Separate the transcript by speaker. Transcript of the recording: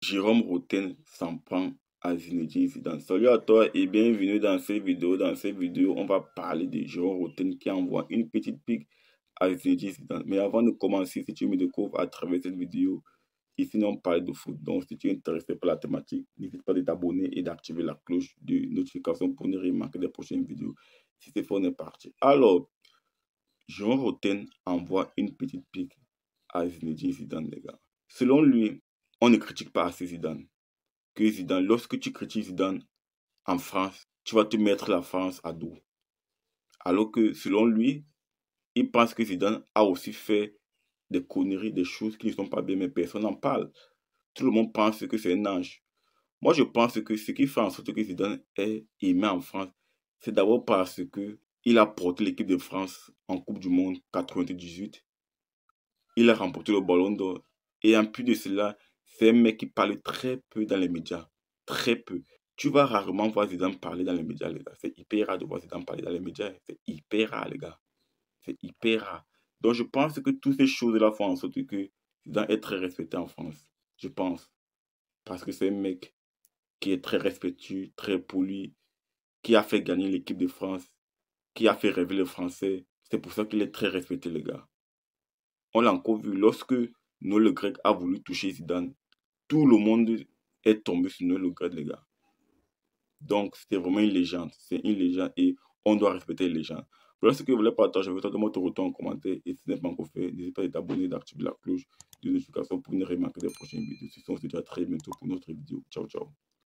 Speaker 1: Jérôme Roten s'en prend à Zinedine Zidane. Salut à toi et bienvenue dans cette vidéo. Dans cette vidéo, on va parler de Jérôme Roten qui envoie une petite pique à Zinedine Zidane. Mais avant de commencer, si tu me découvres à travers cette vidéo, ici on parle de foot. Donc si tu es intéressé par la thématique, n'hésite pas à t'abonner et d'activer la cloche de notification pour ne rien manquer des prochaines vidéos. Si c'est pour on parti. Alors, Jérôme Roten envoie une petite pique à Zinedine Zidane, les gars. Selon lui, on ne critique pas assez Zidane. Que Zidane, lorsque tu critiques Zidane en France, tu vas te mettre la France à dos. Alors que selon lui, il pense que Zidane a aussi fait des conneries, des choses qui ne sont pas bien, mais personne n'en parle. Tout le monde pense que c'est un ange. Moi, je pense que ce qui fait en sorte que Zidane est aimé en France, c'est d'abord parce que il a porté l'équipe de France en Coupe du Monde 98. Il a remporté le Ballon d'Or. Et en plus de cela, c'est un mec qui parle très peu dans les médias. Très peu. Tu vas rarement voir Zidane parler dans les médias, les gars. C'est hyper rare de voir Zidane parler dans les médias. C'est hyper rare, les gars. C'est hyper rare. Donc, je pense que toutes ces choses-là font en sorte que Zidane est très respecté en France. Je pense. Parce que c'est un mec qui est très respectueux, très poli, qui a fait gagner l'équipe de France, qui a fait rêver les Français. C'est pour ça qu'il est très respecté, les gars. On l'a encore vu lorsque Noël Le Grec a voulu toucher Zidane. Tout le monde est tombé sur Noël Le Grec, les gars. Donc, c'était vraiment une légende. C'est une légende et on doit respecter les légendes. Voilà ce que je voulais partager avec toi. Donne-moi ton retour en commentaire. Et si ce n'est pas encore fait, n'hésite pas à t'abonner, d'activer la cloche de notification pour ne rien manquer des prochaines vidéos. Ce se déjà très bientôt pour une autre vidéo. Ciao, ciao.